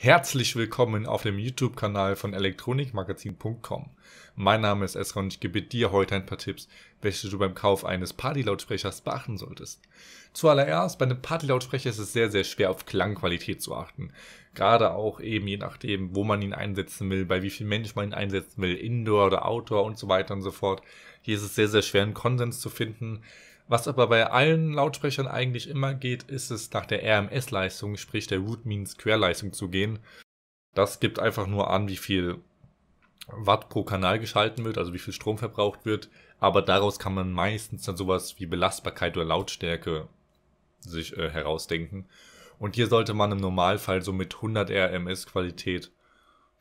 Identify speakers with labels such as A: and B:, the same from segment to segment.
A: Herzlich willkommen auf dem YouTube-Kanal von elektronikmagazin.com. Mein Name ist Esra und ich gebe dir heute ein paar Tipps, welche du beim Kauf eines Partylautsprechers beachten solltest. Zuallererst, bei einem Partylautsprecher ist es sehr, sehr schwer auf Klangqualität zu achten. Gerade auch eben je nachdem, wo man ihn einsetzen will, bei wie viel Mensch man ihn einsetzen will, Indoor oder Outdoor und so weiter und so fort. Hier ist es sehr, sehr schwer, einen Konsens zu finden. Was aber bei allen Lautsprechern eigentlich immer geht, ist es nach der RMS-Leistung, sprich der Root means Square-Leistung zu gehen. Das gibt einfach nur an, wie viel Watt pro Kanal geschalten wird, also wie viel Strom verbraucht wird. Aber daraus kann man meistens dann sowas wie Belastbarkeit oder Lautstärke sich äh, herausdenken. Und hier sollte man im Normalfall so mit 100 RMS Qualität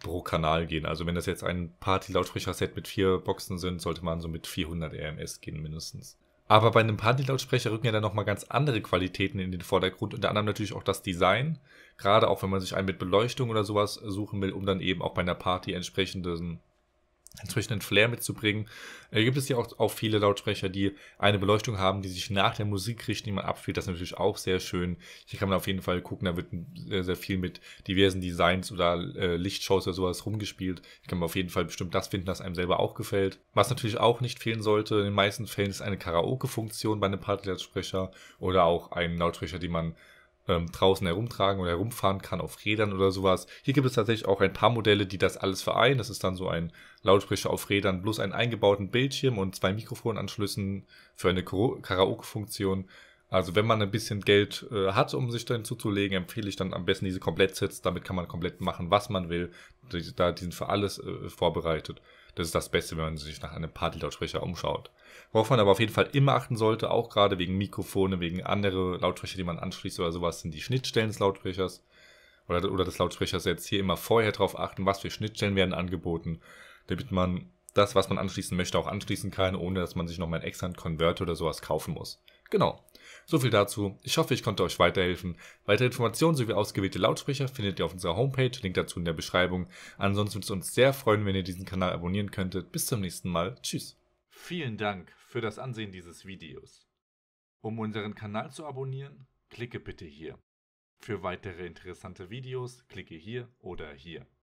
A: pro Kanal gehen. Also wenn das jetzt ein Party-Lautsprecher-Set mit vier Boxen sind, sollte man so mit 400 RMS gehen mindestens. Aber bei einem Party-Lautsprecher rücken ja dann nochmal ganz andere Qualitäten in den Vordergrund, unter anderem natürlich auch das Design. Gerade auch wenn man sich einen mit Beleuchtung oder sowas suchen will, um dann eben auch bei einer Party entsprechenden entsprechenden Flair mitzubringen. Äh, gibt es ja auch, auch viele Lautsprecher, die eine Beleuchtung haben, die sich nach der Musik richten, die man abspielt. Das ist natürlich auch sehr schön. Hier kann man auf jeden Fall gucken, da wird sehr, sehr viel mit diversen Designs oder äh, Lichtshows oder sowas rumgespielt. Hier kann man auf jeden Fall bestimmt das finden, was einem selber auch gefällt. Was natürlich auch nicht fehlen sollte, in den meisten Fällen ist eine Karaoke-Funktion bei einem Party-Lautsprecher oder auch ein Lautsprecher, den man ähm, draußen herumtragen oder herumfahren kann auf Rädern oder sowas. Hier gibt es tatsächlich auch ein paar Modelle, die das alles vereinen. Das ist dann so ein Lautsprecher auf Rädern, bloß einen eingebauten Bildschirm und zwei Mikrofonanschlüssen für eine Karaoke-Funktion. Also wenn man ein bisschen Geld äh, hat, um sich dann zuzulegen, empfehle ich dann am besten diese Komplettsets. Damit kann man komplett machen, was man will. Die, da, die sind für alles äh, vorbereitet. Das ist das Beste, wenn man sich nach einem Party-Lautsprecher umschaut. Worauf man aber auf jeden Fall immer achten sollte, auch gerade wegen Mikrofone, wegen andere Lautsprecher, die man anschließt oder sowas, sind die Schnittstellen des Lautsprechers oder, oder des Lautsprechers jetzt hier immer vorher drauf achten, was für Schnittstellen werden angeboten, damit man das, was man anschließen möchte, auch anschließen kann, ohne dass man sich nochmal einen externen Konverter oder sowas kaufen muss. Genau. So viel dazu. Ich hoffe, ich konnte euch weiterhelfen. Weitere Informationen sowie ausgewählte Lautsprecher findet ihr auf unserer Homepage, Link dazu in der Beschreibung. Ansonsten würde es uns sehr freuen, wenn ihr diesen Kanal abonnieren könntet. Bis zum nächsten Mal. Tschüss. Vielen Dank für das Ansehen dieses Videos. Um unseren Kanal zu abonnieren, klicke bitte hier. Für weitere interessante Videos klicke hier oder hier.